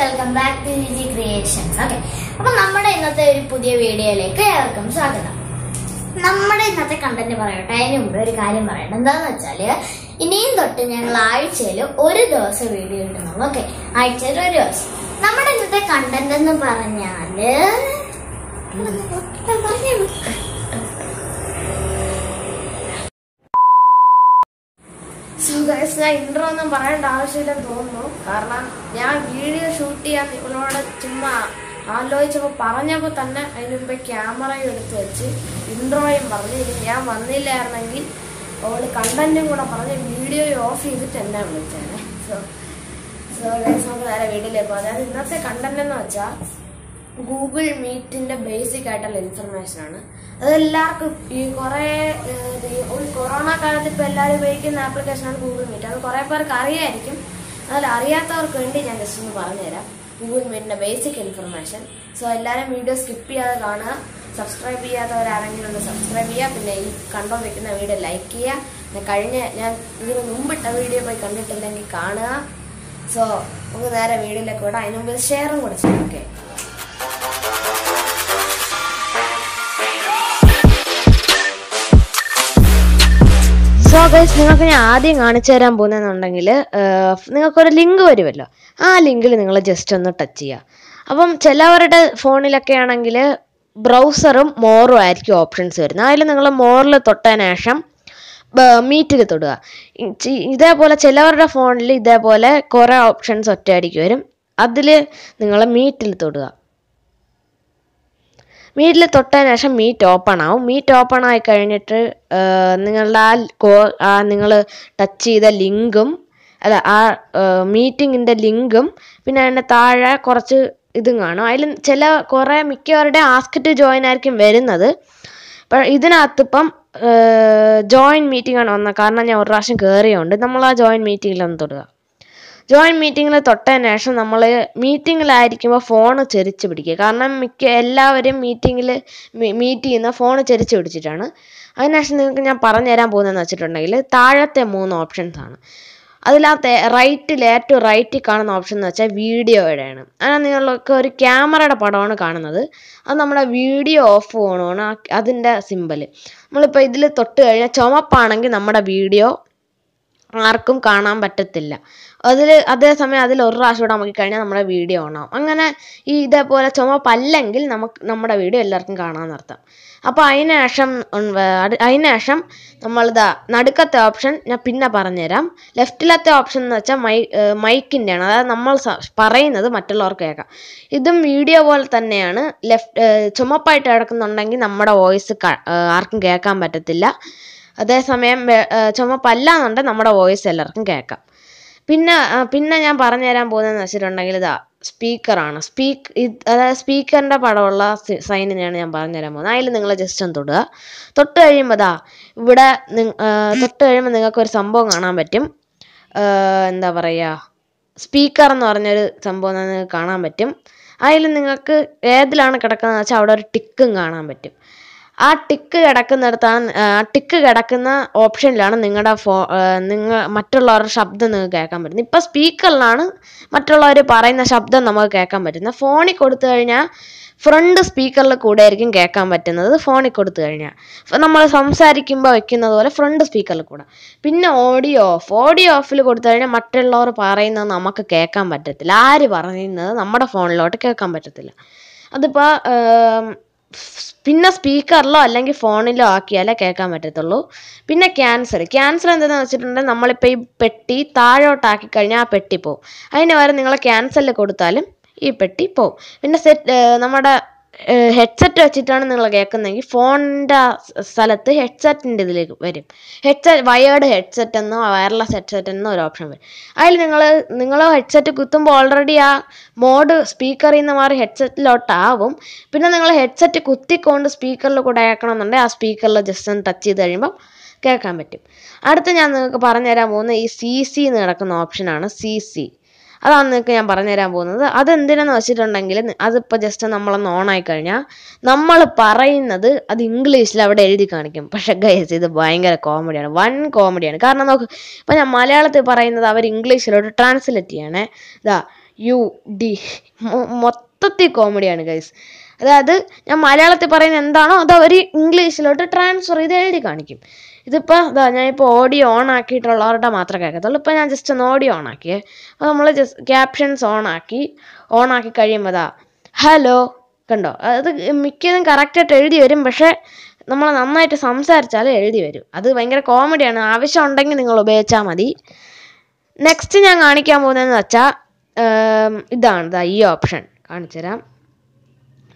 welcome back to G creations okay അപ്പൊ നമ്മുടെ ഇന്നത്തെ ഒരു പുതിയ വീഡിയോയിലേക്ക് ഏവർക്കും സ്വാഗതം നമ്മുടെ ഇന്നത്തെ കണ്ടന്റ് പറയട്ടെ അതിന് മുമ്പ് ഒരു കാര്യം പറയട്ടെ എന്താന്ന് വെച്ചാല് ഇനിയും തൊട്ട് ഞങ്ങൾ ആഴ്ചയിൽ ഒരു ദിവസം വീഡിയോ ഇടുന്നുള്ളൂ ഓക്കെ ആഴ്ചയിൽ ഒരു ദിവസം നമ്മുടെ ഇന്നത്തെ കണ്ടന്റ് എന്ന് പറഞ്ഞാല് ഒന്നും പറയേണ്ട ആവശ്യമില്ലെന്ന് തോന്നുന്നു കാരണം ഞാൻ വീഡിയോ ഷൂട്ട് ചെയ്യാൻ നിങ്ങളോട് ചുമ്മാ ആലോചിച്ചപ്പോൾ പറഞ്ഞപ്പോൾ തന്നെ അതിന് മുമ്പേ ക്യാമറയും എടുത്ത് വെച്ച് ഇൻട്രോയും പറഞ്ഞു ഇനി ഞാൻ വന്നില്ലായിരുന്നെങ്കിൽ അവൾ കണ്ടന്റും കൂടെ പറഞ്ഞ് വീഡിയോ ഓഫ് ചെയ്തിട്ട് എന്നെ വിളിച്ചേ സോ സോ നമുക്ക് നേരെ വീട്ടിലേക്ക് അതായത് ഇന്നത്തെ കണ്ടന്റ് എന്ന് വെച്ചാൽ ഗൂഗിൾ മീറ്റിന്റെ ബേസിക് ആയിട്ടുള്ള ഇൻഫർമേഷൻ ആണ് അതെല്ലാവർക്കും ഈ കുറേ ഒരു കൊറോണ കാലത്ത് ഇപ്പൊ എല്ലാവരും ഉപയോഗിക്കുന്ന ആണ് ഗൂഗിൾ മീറ്റ് അത് കുറെ പേർക്ക് അറിയായിരിക്കും അതിൽ അറിയാത്തവർക്ക് വേണ്ടി ഞാൻ ജസ്റ്റ് ഒന്ന് പറഞ്ഞുതരാം ഗൂഗിൾ മീറ്റിന്റെ ബേസിക് ഇൻഫർമേഷൻ സോ എല്ലാവരും വീഡിയോ സ്കിപ്പ് ചെയ്യാതെ കാണുക സബ്സ്ക്രൈബ് ചെയ്യാത്തവരാണെങ്കിൽ ഒന്ന് സബ്സ്ക്രൈബ് ചെയ്യുക പിന്നെ ഈ കണ്ടുകൊണ്ടിരിക്കുന്ന വീഡിയോ ലൈക്ക് ചെയ്യുക കഴിഞ്ഞ ഞാൻ ഇതിന് മുമ്പിട്ട വീഡിയോ പോയി കണ്ടിട്ടില്ലെങ്കിൽ കാണുക സോ നമുക്ക് നേരെ വീഡിയോയിലേക്ക് വിടാം അതിന് ഷെയറും കൂടെ ചെയ്യാം ഓക്കെ അപ്പോൾ ഗൈസ് നിങ്ങൾക്ക് ഞാൻ ആദ്യം കാണിച്ചു തരാൻ പോകുന്നതെന്നുണ്ടെങ്കിൽ നിങ്ങൾക്കൊരു ലിങ്ക് വരുമല്ലോ ആ ലിങ്കിൽ നിങ്ങൾ ജസ്റ്റ് ഒന്ന് ടച്ച് ചെയ്യുക അപ്പം ചിലവരുടെ ഫോണിലൊക്കെ ആണെങ്കിൽ ബ്രൗസറും മോറും ആയിരിക്കും ഓപ്ഷൻസ് വരുന്നത് അതിൽ നിങ്ങൾ മോറിൽ തൊട്ടതിന് ശേഷം മീറ്റിൽ തൊടുക ഇതേപോലെ ചിലവരുടെ ഫോണിൽ ഇതേപോലെ കുറേ ഓപ്ഷൻസ് ഒറ്റയടിക്ക് വരും അതിൽ നിങ്ങൾ മീറ്റിൽ തൊടുക മീറ്റിൽ തൊട്ടതിന് ശേഷം മീറ്റ് ഓപ്പൺ ആവും മീറ്റ് ഓപ്പൺ ആയി കഴിഞ്ഞിട്ട് നിങ്ങളുടെ ആ കോ ആ നിങ്ങൾ ടച്ച് ചെയ്ത ലിങ്കും അല്ല ആ മീറ്റിങ്ങിൻ്റെ ലിങ്കും പിന്നെ അതിൻ്റെ താഴെ കുറച്ച് ഇതും കാണും അതിൽ ചില കുറേ മിക്കവരുടെ ആസ്ക് ജോയിൻ ആയിരിക്കും വരുന്നത് അപ്പം ഇതിനകത്തിപ്പം ജോയിൻ മീറ്റിംഗ് ആണ് വന്നത് കാരണം ഞാൻ ഒരു പ്രാവശ്യം കയറിയുണ്ട് നമ്മൾ ആ ജോയിൻ ഒന്ന് തൊടുക ജോയിൻ മീറ്റിങ്ങിൽ തൊട്ടതിന് ശേഷം നമ്മൾ മീറ്റിങ്ങിലായിരിക്കുമ്പോൾ ഫോൺ ചെരിച്ച് പിടിക്കുക കാരണം മിക്ക എല്ലാവരും മീറ്റിങ്ങിൽ മീറ്റ് ചെയ്യുന്ന ഫോൺ ചെരിച്ച് പിടിച്ചിട്ടാണ് അതിന് ശേഷം നിങ്ങൾക്ക് ഞാൻ പറഞ്ഞു തരാൻ പോകുന്നതെന്ന് വെച്ചിട്ടുണ്ടെങ്കിൽ താഴത്തെ മൂന്ന് ഓപ്ഷൻസാണ് അതിലകത്തെ റൈറ്റിൽ ഏറ്റവും റൈറ്റിൽ കാണുന്ന ഓപ്ഷൻ എന്ന് വെച്ചാൽ വീഡിയോയുടെയാണ് അങ്ങനെ നിങ്ങൾക്ക് ഒരു ക്യാമറയുടെ പടമാണ് കാണുന്നത് അത് നമ്മുടെ വീഡിയോ ഓഫ് ഓണാണ് അതിൻ്റെ സിമ്പിൾ നമ്മളിപ്പോൾ ഇതിൽ തൊട്ട് കഴിഞ്ഞാൽ ചുമപ്പാണെങ്കിൽ നമ്മുടെ വീഡിയോ ആർക്കും കാണാൻ പറ്റത്തില്ല അതിൽ അതേസമയം അതിൽ ഒരു പ്രാവശ്യം കൂടെ കഴിഞ്ഞാൽ നമ്മുടെ വീഡിയോ ഓണാവും അങ്ങനെ ഈ ഇതേപോലെ ചുമ പല്ലെങ്കിൽ നമുക്ക് നമ്മുടെ വീഡിയോ എല്ലാവർക്കും കാണാൻ അർത്ഥം അപ്പോൾ അതിനുശേഷം അതിനുശേഷം നമ്മളിതാ നടുക്കത്തെ ഓപ്ഷൻ ഞാൻ പിന്നെ പറഞ്ഞുതരാം ലെഫ്റ്റിലത്തെ ഓപ്ഷൻ എന്ന് വെച്ചാൽ മൈ മൈക്കിൻ്റെയാണ് ആണ് അതായത് നമ്മൾ പറയുന്നത് മറ്റുള്ളവർക്ക് കേൾക്കാം ഇതും വീഡിയോ പോലെ തന്നെയാണ് ലെഫ്റ്റ് ചുമപ്പായിട്ട് കിടക്കുന്നുണ്ടെങ്കിൽ നമ്മുടെ വോയിസ് ആർക്കും കേൾക്കാൻ പറ്റത്തില്ല അതേസമയം ചുമപ്പല്ലാന്നുണ്ട് നമ്മുടെ വോയിസ് എല്ലാവർക്കും കേൾക്കാം പിന്നെ പിന്നെ ഞാൻ പറഞ്ഞു തരാൻ പോകുന്നതെന്ന് വെച്ചിട്ടുണ്ടെങ്കിൽ ഇതാ സ്പീക്കറാണ് സ്പീക്ക് അതായത് സ്പീക്കറിൻ്റെ പടമുള്ള സൈനിനെയാണ് ഞാൻ പറഞ്ഞു തരാൻ പോകുന്നത് അതിൽ നിങ്ങൾ ജസ്റ്റ് ഒന്ന് തൊടുക തൊട്ട് കഴിയുമ്പോൾ ഇതാ ഇവിടെ തൊട്ട് കഴിയുമ്പോൾ നിങ്ങൾക്ക് ഒരു സംഭവം കാണാൻ പറ്റും എന്താ പറയുക സ്പീക്കർ എന്ന് പറഞ്ഞൊരു സംഭവം നിങ്ങൾക്ക് കാണാൻ പറ്റും അതിൽ നിങ്ങൾക്ക് ഏതിലാണ് കിടക്കുന്നത് വെച്ചാൽ അവിടെ ഒരു ടിക്കും കാണാൻ പറ്റും ആ ടിക്ക് കിടക്കുന്നിടത്താണ് ആ ടിക്ക് കിടക്കുന്ന ഓപ്ഷനിലാണ് നിങ്ങളുടെ ഫോ നിങ്ങൾ മറ്റുള്ളവരുടെ ശബ്ദം നിങ്ങൾക്ക് കേൾക്കാൻ പറ്റുന്നത് ഇപ്പോൾ സ്പീക്കറിലാണ് മറ്റുള്ളവർ പറയുന്ന ശബ്ദം നമുക്ക് കേൾക്കാൻ പറ്റുന്നത് ഫോണിൽ കൊടുത്തു കഴിഞ്ഞാൽ ഫ്രണ്ട് സ്പീക്കറിൽ കൂടെ ആയിരിക്കും കേൾക്കാൻ പറ്റുന്നത് ഫോണിൽ കൊടുത്തു കഴിഞ്ഞാൽ നമ്മൾ സംസാരിക്കുമ്പോൾ വെക്കുന്നത് പോലെ ഫ്രണ്ട് സ്പീക്കറിൽ കൂടെ പിന്നെ ഓഡിയോ ഓഫ് ഓഡിയോ ഓഫിൽ കൊടുത്തു കഴിഞ്ഞാൽ മറ്റുള്ളവർ പറയുന്നത് നമുക്ക് കേൾക്കാൻ പറ്റത്തില്ല ആര് പറയുന്നത് നമ്മുടെ ഫോണിലോട്ട് കേൾക്കാൻ പറ്റത്തില്ല അതിപ്പോൾ പിന്നെ സ്പീക്കറിലോ അല്ലെങ്കിൽ ഫോണിലോ ആക്കിയാലേ കേൾക്കാൻ പറ്റത്തുള്ളൂ പിന്നെ ക്യാൻസർ ക്യാൻസർ എന്താണെന്ന് വെച്ചിട്ടുണ്ടെങ്കിൽ നമ്മളിപ്പോൾ ഈ പെട്ടി താഴോട്ടാക്കി കഴിഞ്ഞാൽ ആ പെട്ടി പോവും അതിന് പകരം നിങ്ങൾ ക്യാൻസറിൽ കൊടുത്താലും ഈ പെട്ടി പോവും പിന്നെ സെറ്റ് നമ്മുടെ ഹെഡ്സെറ്റ് വെച്ചിട്ടാണ് നിങ്ങൾ കേൾക്കുന്നതെങ്കിൽ ഫോണിൻ്റെ സ്ഥലത്ത് ഹെഡ്സെറ്റിൻ്റെ ഇതിലേക്ക് വരും ഹെഡ്സെറ്റ് വയേർഡ് ഹെഡ്സെറ്റ് എന്നോ വയർലെസ് ഹെഡ്സെറ്റ് എന്നോ ഒരു ഓപ്ഷൻ വരും അതിൽ നിങ്ങൾ നിങ്ങൾ ഹെഡ്സെറ്റ് കുത്തുമ്പോൾ ഓൾറെഡി ആ മോഡ് സ്പീക്കറിൽ നിന്ന് മാറി ഹെഡ്സെറ്റിലോട്ടാവും പിന്നെ നിങ്ങൾ ഹെഡ്സെറ്റ് കുത്തിക്കൊണ്ട് സ്പീക്കറിൽ കൂടെ കേൾക്കണമെന്നുണ്ടെങ്കിൽ ആ സ്പീക്കറിൽ ജസ്റ്റ് ഒന്ന് ടച്ച് ചെയ്ത് കഴിയുമ്പം കേൾക്കാൻ പറ്റും അടുത്ത ഞാൻ നിങ്ങൾക്ക് പറഞ്ഞുതരാൻ പോകുന്ന ഈ സി സി എന്ന് കിടക്കുന്ന ഓപ്ഷനാണ് സി സി അതാണ് നിങ്ങൾക്ക് ഞാൻ പറഞ്ഞു തരാൻ പോകുന്നത് അതെന്തിനെന്ന് വെച്ചിട്ടുണ്ടെങ്കിൽ അതിപ്പോൾ ജസ്റ്റ് നമ്മളൊന്ന് ഓണായി കഴിഞ്ഞാൽ നമ്മൾ പറയുന്നത് അത് ഇംഗ്ലീഷിൽ അവിടെ എഴുതി കാണിക്കും പക്ഷെ ഗൈസ് ഇത് ഭയങ്കര കോമഡിയാണ് വൺ കോമഡിയാണ് കാരണം നോക്ക് ഇപ്പം ഞാൻ മലയാളത്തിൽ പറയുന്നത് അവർ ഇംഗ്ലീഷിലോട്ട് ട്രാൻസ്ലേറ്റ് ചെയ്യണേ ഇതാ യു ഡി മൊത്തത്തിൽ കോമഡിയാണ് ഗൈസ് അതായത് ഞാൻ മലയാളത്തിൽ പറയുന്ന എന്താണോ അത് അവർ ഇംഗ്ലീഷിലോട്ട് ട്രാൻസ്ഫർ ചെയ്ത് എഴുതി കാണിക്കും ഇതിപ്പോൾ ഇതാ ഞാനിപ്പോൾ ഓഡിയോ ഓൺ ആക്കിയിട്ടുള്ളവരുടെ മാത്രമേ കേൾക്കത്തുള്ളൂ ഇപ്പോൾ ഞാൻ ജസ്റ്റ് ഒന്ന് ഓഡിയോ ഓൺ ആക്കിയേ അപ്പോൾ നമ്മൾ ജസ്റ്റ് ക്യാപ്ഷൻസ് ഓൺ ആക്കി ഓൺ ആക്കി കഴിയുമ്പോൾ ഇതാ ഹലോ കണ്ടോ അത് മിക്കതും കറക്റ്റായിട്ട് എഴുതി വരും പക്ഷേ നമ്മൾ നന്നായിട്ട് സംസാരിച്ചാൽ എഴുതി വരും അത് ഭയങ്കര കോമഡിയാണ് ആവശ്യം ഉണ്ടെങ്കിൽ നിങ്ങൾ ഉപയോഗിച്ചാൽ മതി നെക്സ്റ്റ് ഞാൻ കാണിക്കാൻ പോകുന്നതെന്ന് വെച്ചാൽ ഇതാണ് ഇതാ ഈ ഓപ്ഷൻ കാണിച്ചു തരാം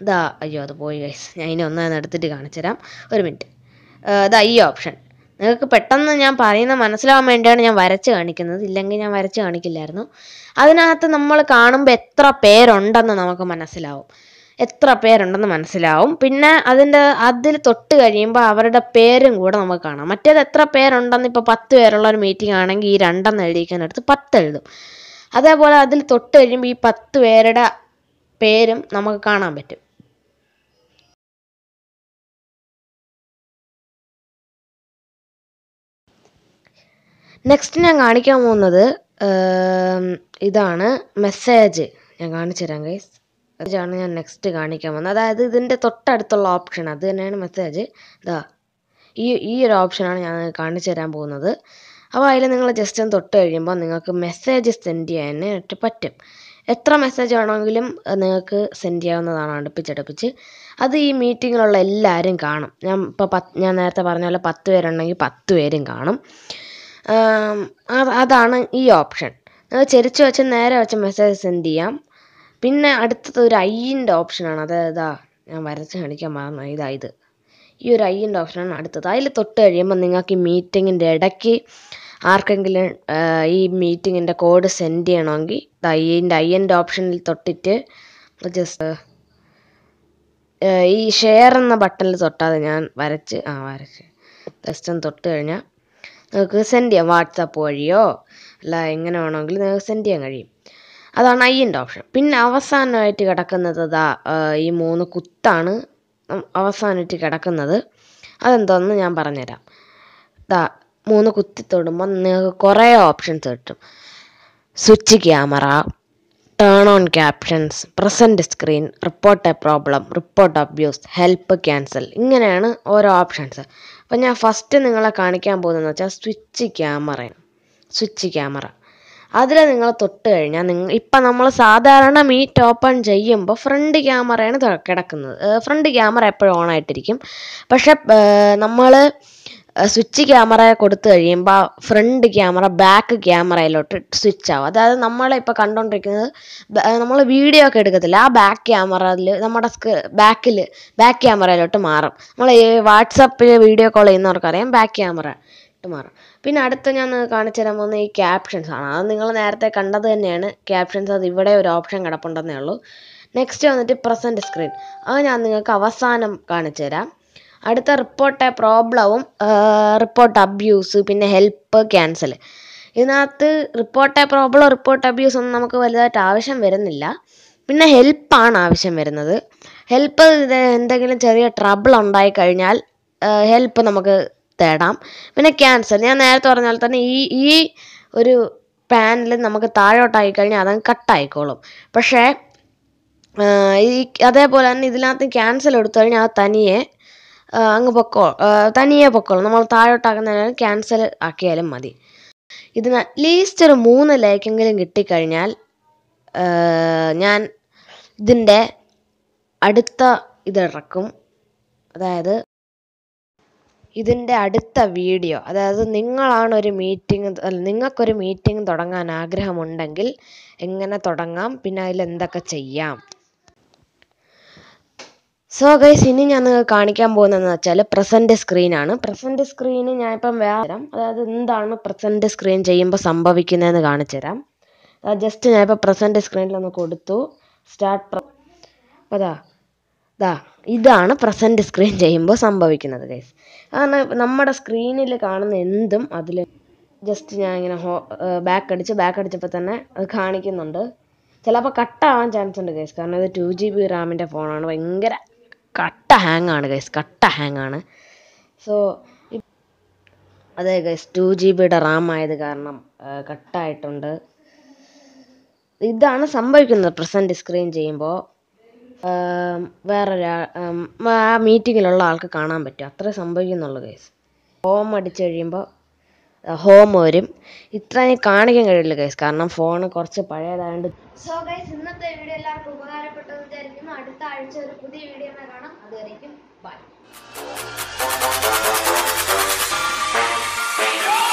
ഇതാ അയ്യോ അത് പോയി ഗൈസ് ഞാൻ ഇനി ഒന്നാന്ന് എടുത്തിട്ട് കാണിച്ചു തരാം ഒരു മിനിറ്റ് ഇതാ ഈ ഓപ്ഷൻ നിങ്ങൾക്ക് പെട്ടെന്ന് ഞാൻ പറയുന്ന മനസ്സിലാവാൻ വേണ്ടിയാണ് ഞാൻ വരച്ച് കാണിക്കുന്നത് ഇല്ലെങ്കിൽ ഞാൻ വരച്ച് കാണിക്കില്ലായിരുന്നു അതിനകത്ത് നമ്മൾ കാണുമ്പോൾ എത്ര പേരുണ്ടെന്ന് നമുക്ക് മനസ്സിലാവും എത്ര പേരുണ്ടെന്ന് മനസ്സിലാവും പിന്നെ അതിൻ്റെ അതിൽ തൊട്ട് കഴിയുമ്പോൾ അവരുടെ പേരും കൂടെ നമുക്ക് കാണാം മറ്റേത് എത്ര പേരുണ്ടെന്ന് ഇപ്പോൾ പത്ത് പേരുള്ള ഒരു മീറ്റിംഗ് ആണെങ്കിൽ ഈ രണ്ടെന്ന് എഴുതിയിരിക്കുന്നിടത്ത് പത്ത് എഴുതും അതേപോലെ അതിൽ തൊട്ട് കഴിയുമ്പോൾ ഈ പത്ത് പേരുടെ പേരും നമുക്ക് കാണാൻ പറ്റും നെക്സ്റ്റ് ഞാൻ കാണിക്കാൻ പോകുന്നത് ഇതാണ് മെസ്സേജ് ഞാൻ കാണിച്ചു തരാം ഗൈസ് മെസ്സേജാണ് ഞാൻ നെക്സ്റ്റ് കാണിക്കാൻ പോകുന്നത് അതായത് ഇതിൻ്റെ തൊട്ടടുത്തുള്ള ഓപ്ഷൻ അത് തന്നെയാണ് മെസ്സേജ് ഇതാ ഈ ഈ ഒരു ഓപ്ഷനാണ് ഞാൻ കാണിച്ചു തരാൻ പോകുന്നത് അപ്പോൾ അതിൽ നിങ്ങൾ ജസ്റ്റ് ഒന്ന് തൊട്ട് കഴിയുമ്പോൾ നിങ്ങൾക്ക് മെസ്സേജ് സെൻഡ് ചെയ്യാനായിട്ട് പറ്റും എത്ര മെസ്സേജ് ആണെങ്കിലും നിങ്ങൾക്ക് സെൻഡ് ചെയ്യാവുന്നതാണ് അടുപ്പിച്ചടുപ്പിച്ച് അത് ഈ മീറ്റിങ്ങിലുള്ള എല്ലാവരും കാണും ഞാൻ ഇപ്പോൾ പത്ത് ഞാൻ നേരത്തെ പറഞ്ഞ പോലെ പത്ത് പേരുണ്ടെങ്കിൽ പത്ത് പേരും കാണും അതാണ് ഈ ഓപ്ഷൻ ചെരിച്ച് വെച്ച് നേരെ വെച്ച് മെസ്സേജ് സെൻഡ് ചെയ്യാം പിന്നെ അടുത്തത് ഒരു ഐൻ്റെ ഓപ്ഷനാണ് അതായത് ഞാൻ വരച്ച് കാണിക്കാൻ മറന്നു ഇതാ ഈ ഒരു ഐൻ്റെ ഓപ്ഷനാണ് അടുത്തത് അതിൽ തൊട്ട് കഴിയുമ്പോൾ നിങ്ങൾക്ക് ഈ മീറ്റിങ്ങിൻ്റെ ഇടയ്ക്ക് ആർക്കെങ്കിലും ഈ മീറ്റിങ്ങിൻ്റെ കോഡ് സെൻഡ് ചെയ്യണമെങ്കിൽ ഐൻ്റെ ഐൻ്റെ ഓപ്ഷനിൽ തൊട്ടിട്ട് ജസ്റ്റ് ഈ ഷെയർ എന്ന ബട്ടണിൽ തൊട്ടാതെ ഞാൻ വരച്ച് ആ വരച്ച് ജസ്റ്റ് ഒന്ന് തൊട്ട് കഴിഞ്ഞാൽ നിങ്ങൾക്ക് സെൻഡ് ചെയ്യാം വാട്സപ്പ് വഴിയോ അല്ല എങ്ങനെ വേണമെങ്കിലും നിങ്ങൾക്ക് സെൻഡ് ചെയ്യാൻ കഴിയും അതാണ് അയ്യൻ്റെ ഓപ്ഷൻ പിന്നെ അവസാനമായിട്ട് കിടക്കുന്നത് അതാ ഈ മൂന്ന് കുത്താണ് അവസാനമായിട്ട് കിടക്കുന്നത് അതെന്തോന്ന് ഞാൻ പറഞ്ഞുതരാം ദാ മൂന്ന് കുത്തി തൊടുമ്പോൾ നിങ്ങൾക്ക് കുറേ ഓപ്ഷൻസ് കിട്ടും switch camera turn on captions present screen report a problem report abuse help cancel ഇങ്ങനെയാണ് ഓരോ ഓപ്ഷൻസ് അപ്പം ഞാൻ ഫസ്റ്റ് നിങ്ങളെ കാണിക്കാൻ പോകുന്നതെന്ന് വെച്ചാൽ സ്വിച്ച് ക്യാമറയാണ് സ്വിച്ച് ക്യാമറ അതിൽ നിങ്ങൾ തൊട്ട് കഴിഞ്ഞാൽ നിങ്ങൾ ഇപ്പം നമ്മൾ സാധാരണ മീറ്റ് ഓപ്പൺ ചെയ്യുമ്പോൾ ഫ്രണ്ട് ക്യാമറയാണ് കിടക്കുന്നത് ഫ്രണ്ട് ക്യാമറ എപ്പോഴും ഓൺ ആയിട്ടിരിക്കും പക്ഷേ നമ്മൾ സ്വിച്ച് ക്യാമറ കൊടുത്തു കഴിയുമ്പോൾ ഫ്രണ്ട് ക്യാമറ ബാക്ക് ക്യാമറയിലോട്ട് സ്വിച്ച് ആവും അതായത് നമ്മളിപ്പോൾ കണ്ടുകൊണ്ടിരിക്കുന്നത് നമ്മൾ വീഡിയോ ഒക്കെ എടുക്കത്തില്ല ആ ബാക്ക് ക്യാമറയിൽ നമ്മുടെ സ്ക് ബാക്കിൽ ബാക്ക് ക്യാമറയിലോട്ട് മാറും നമ്മൾ ഈ വാട്സപ്പിൽ വീഡിയോ കോൾ ചെയ്യുന്നവർക്കറിയാം ബാക്ക് ക്യാമറ മാറും പിന്നെ അടുത്ത് ഞാൻ കാണിച്ചു തരാൻ പോകുന്ന ഈ ക്യാപ്ഷൻസ് ആണ് അത് നിങ്ങൾ നേരത്തെ കണ്ടത് തന്നെയാണ് ക്യാപ്ഷൻസ് അത് ഇവിടെ ഒരു ഓപ്ഷൻ കിടപ്പുണ്ടെന്നേ ഉള്ളൂ നെക്സ്റ്റ് വന്നിട്ട് പ്രസൻറ്റ് സ്ക്രീൻ അത് ഞാൻ നിങ്ങൾക്ക് അവസാനം കാണിച്ചു തരാം അടുത്ത റിപ്പോർട്ട് പ്രോബ്ലവും റിപ്പോർട്ട് അബ്യൂസ് പിന്നെ ഹെൽപ്പ് ക്യാൻസൽ ഇതിനകത്ത് റിപ്പോർട്ട് പ്രോബ്ലം റിപ്പോർട്ട് അബ്യൂസ് ഒന്നും നമുക്ക് വലുതായിട്ട് ആവശ്യം വരുന്നില്ല പിന്നെ ഹെൽപ്പാണ് ആവശ്യം വരുന്നത് ഹെൽപ്പ് എന്തെങ്കിലും ചെറിയ ട്രബിൾ ഉണ്ടായി കഴിഞ്ഞാൽ ഹെൽപ്പ് നമുക്ക് തേടാം പിന്നെ ക്യാൻസൽ ഞാൻ നേരത്തെ പറഞ്ഞാൽ തന്നെ ഈ ഈ ഒരു പാനിൽ നമുക്ക് താഴോട്ടായി കഴിഞ്ഞാൽ അതങ്ങ് കട്ടായിക്കോളും പക്ഷേ ഈ അതേപോലെ തന്നെ ഇതിനകത്ത് ക്യാൻസൽ എടുത്തു കഴിഞ്ഞാൽ അത് തനിയെ അങ്ങ് പൊക്കോ തനിയെ പൊക്കോളൂ നമ്മൾ താഴോട്ടാക്കുന്ന ക്യാൻസൽ ആക്കിയാലും മതി ഇതിന് അറ്റ്ലീസ്റ്റ് ഒരു മൂന്ന് ലൈക്കെങ്കിലും കിട്ടിക്കഴിഞ്ഞാൽ ഞാൻ ഇതിൻ്റെ അടുത്ത ഇതിറക്കും അതായത് ഇതിൻ്റെ അടുത്ത വീഡിയോ അതായത് നിങ്ങളാണ് ഒരു മീറ്റിംഗ് നിങ്ങൾക്കൊരു മീറ്റിംഗ് തുടങ്ങാൻ ആഗ്രഹമുണ്ടെങ്കിൽ എങ്ങനെ തുടങ്ങാം പിന്നെ അതിൽ എന്തൊക്കെ ചെയ്യാം സോ ഗൈസ് ഇനി ഞാൻ നിങ്ങൾക്ക് കാണിക്കാൻ പോകുന്നതെന്ന് വെച്ചാൽ പ്രസൻറ്റ് സ്ക്രീനാണ് പ്രസൻറ്റ് സ്ക്രീന് ഞാനിപ്പം വേറെ തരാം അതായത് എന്താണ് പ്രസൻറ്റ് സ്ക്രീൻ ചെയ്യുമ്പോൾ സംഭവിക്കുന്നതെന്ന് കാണിച്ചു തരാം ജസ്റ്റ് ഞാനിപ്പോൾ പ്രസൻറ്റ് ഒന്ന് കൊടുത്തു സ്റ്റാർട്ട് അപ്പോൾ അതാ ഇതാ ഇതാണ് പ്രസൻറ്റ് സ്ക്രീൻ ചെയ്യുമ്പോൾ സംഭവിക്കുന്നത് ഗൈസ് കാരണം നമ്മുടെ സ്ക്രീനിൽ കാണുന്ന എന്തും അതിൽ ജസ്റ്റ് ഞാൻ ഇങ്ങനെ ഹോ ബാക്ക് അടിച്ച് ബാക്ക് അടിച്ചപ്പോൾ തന്നെ അത് കാണിക്കുന്നുണ്ട് ചിലപ്പോൾ കട്ടാവാൻ ചാൻസ് ഉണ്ട് ഗൈസ് കാരണം ഇത് ടു ജി ബി റാമിൻ്റെ ഫോണാണ് ഭയങ്കര കട്ട ആണ് ഗൈസ് കട്ട ആണ് സോ അതെ ഗൈസ് ടു ജി ബിയുടെ റാം ആയത് കാരണം കട്ടായിട്ടുണ്ട് ഇതാണ് സംഭവിക്കുന്നത് പ്രസൻറ്റ് സ്ക്രീൻ ചെയ്യുമ്പോൾ വേറൊരാ ആ മീറ്റിങ്ങിലുള്ള ആൾക്ക് കാണാൻ പറ്റും അത്രേ സംഭവിക്കുന്നുള്ളൂ ഗൈസ് ഹോം അടിച്ചു കഴിയുമ്പോൾ ഹോം വരും ഇത്ര കാണിക്കാൻ കഴിയില്ല ഗൈസ് കാരണം ഫോൺ കുറച്ച് പഴയതായത് സോ ഗൈസ് ഇന്നത്തെ വീഡിയോ എല്ലാവർക്കും ഉപകാരപ്പെട്ടെന്ന് വിചാരിക്കുന്നു അടുത്ത ആഴ്ച ഒരു പുതിയ വീഡിയോ കാണാം അതുവരേക്കും ബൈ